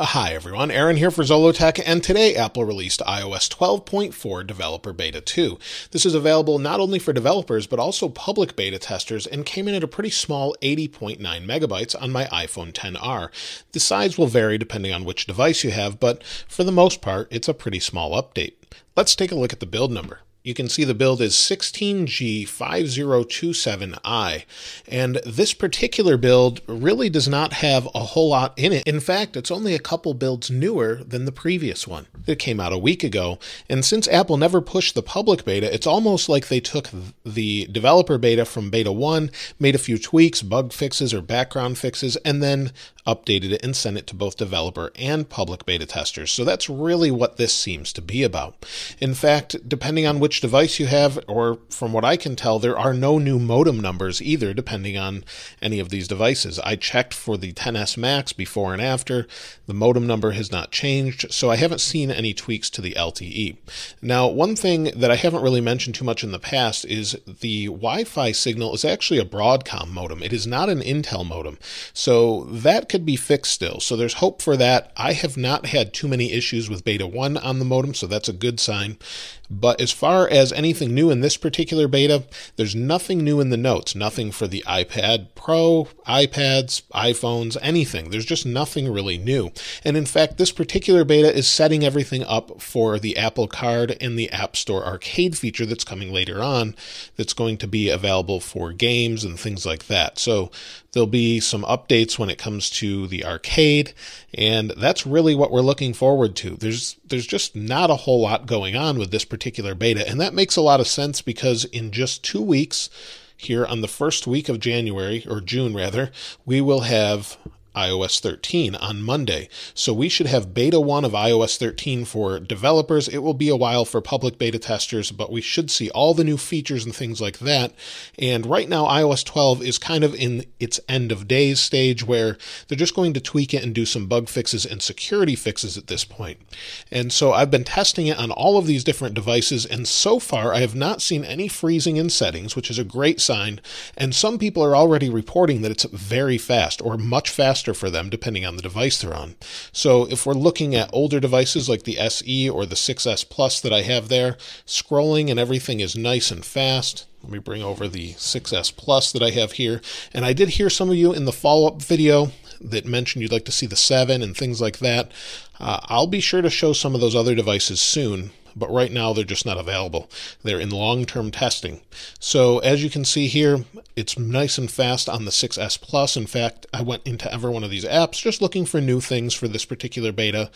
Hi everyone, Aaron here for Zolotech, and today Apple released iOS 12.4 Developer Beta 2. This is available not only for developers, but also public beta testers, and came in at a pretty small 80.9 megabytes on my iPhone 10R. The size will vary depending on which device you have, but for the most part, it's a pretty small update. Let's take a look at the build number you can see the build is 16G5027i, and this particular build really does not have a whole lot in it. In fact, it's only a couple builds newer than the previous one It came out a week ago, and since Apple never pushed the public beta, it's almost like they took the developer beta from beta 1, made a few tweaks, bug fixes, or background fixes, and then updated it, and sent it to both developer and public beta testers. So that's really what this seems to be about. In fact, depending on which device you have, or from what I can tell, there are no new modem numbers either, depending on any of these devices. I checked for the 10S Max before and after. The modem number has not changed, so I haven't seen any tweaks to the LTE. Now, one thing that I haven't really mentioned too much in the past is the Wi Fi signal is actually a Broadcom modem, it is not an Intel modem. So that can be fixed still, so there's hope for that. I have not had too many issues with beta 1 on the modem, so that's a good sign. But as far as anything new in this particular beta, there's nothing new in the notes. Nothing for the iPad Pro, iPads, iPhones, anything. There's just nothing really new. And in fact, this particular beta is setting everything up for the Apple Card and the App Store Arcade feature that's coming later on that's going to be available for games and things like that. So there'll be some updates when it comes to the arcade, and that's really what we're looking forward to. There's there's just not a whole lot going on with this particular beta, and that makes a lot of sense because in just 2 weeks here on the first week of January or June rather, we will have iOS 13 on Monday. So we should have beta 1 of iOS 13 for developers. It will be a while for public beta testers, but we should see all the new features and things like that. And right now, iOS 12 is kind of in its end of days stage where they're just going to tweak it and do some bug fixes and security fixes at this point. And so I've been testing it on all of these different devices, and so far I have not seen any freezing in settings, which is a great sign. And some people are already reporting that it's very fast or much faster faster for them depending on the device they're on. So if we're looking at older devices like the SE or the 6S Plus that I have there, scrolling and everything is nice and fast. Let me bring over the 6S Plus that I have here. And I did hear some of you in the follow-up video that mentioned you'd like to see the 7 and things like that. Uh, I'll be sure to show some of those other devices soon but right now they're just not available. They're in long term testing. So, as you can see here, it's nice and fast on the 6S Plus. In fact, I went into every one of these apps just looking for new things for this particular beta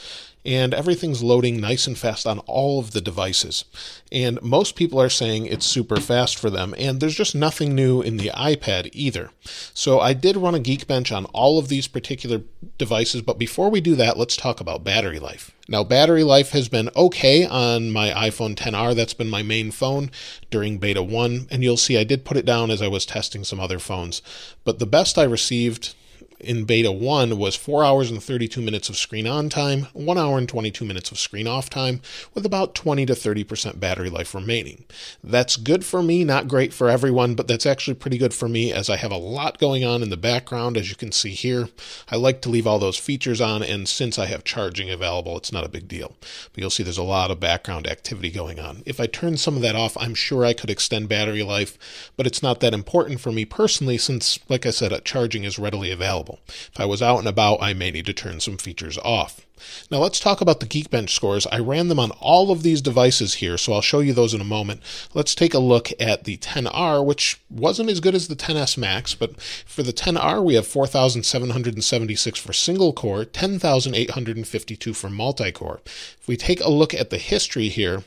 and everything's loading nice and fast on all of the devices. And most people are saying it's super fast for them, and there's just nothing new in the iPad either. So I did run a Geekbench on all of these particular devices, but before we do that, let's talk about battery life. Now, battery life has been okay on my iPhone 10R. That's been my main phone during beta 1, and you'll see I did put it down as I was testing some other phones. But the best I received in beta 1 was 4 hours and 32 minutes of screen on time, 1 hour and 22 minutes of screen off time, with about 20 to 30% battery life remaining. That's good for me, not great for everyone, but that's actually pretty good for me as I have a lot going on in the background, as you can see here. I like to leave all those features on, and since I have charging available, it's not a big deal. But you'll see there's a lot of background activity going on. If I turn some of that off, I'm sure I could extend battery life, but it's not that important for me personally since, like I said, uh, charging is readily available. If I was out and about, I may need to turn some features off. Now let's talk about the Geekbench scores. I ran them on all of these devices here, so I'll show you those in a moment. Let's take a look at the 10R, which wasn't as good as the 10S Max, but for the 10R, we have 4,776 for single core, 10,852 for multi-core. If we take a look at the history here,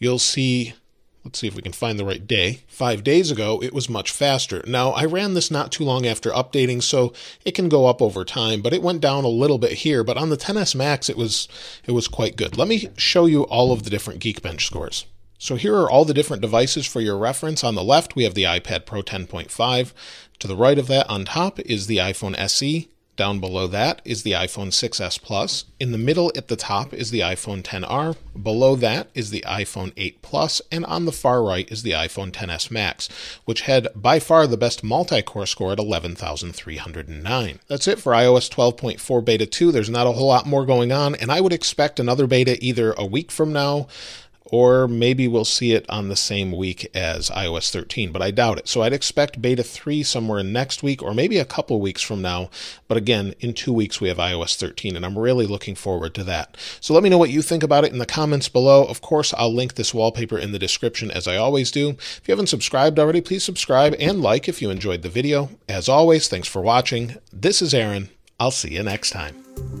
you'll see Let's see if we can find the right day. Five days ago, it was much faster. Now, I ran this not too long after updating, so it can go up over time, but it went down a little bit here. But on the 10S Max, it was, it was quite good. Let me show you all of the different Geekbench scores. So here are all the different devices for your reference. On the left, we have the iPad Pro 10.5. To the right of that, on top, is the iPhone SE. Down below that is the iPhone 6s Plus. In the middle at the top is the iPhone 10R. Below that is the iPhone 8 Plus, and on the far right is the iPhone 10s Max, which had by far the best multi-core score at 11,309. That's it for iOS 12.4 Beta 2. There's not a whole lot more going on, and I would expect another beta either a week from now or maybe we'll see it on the same week as iOS 13, but I doubt it. So I'd expect beta 3 somewhere next week or maybe a couple weeks from now. But again, in two weeks we have iOS 13, and I'm really looking forward to that. So let me know what you think about it in the comments below. Of course, I'll link this wallpaper in the description as I always do. If you haven't subscribed already, please subscribe and like if you enjoyed the video. As always, thanks for watching. This is Aaron. I'll see you next time.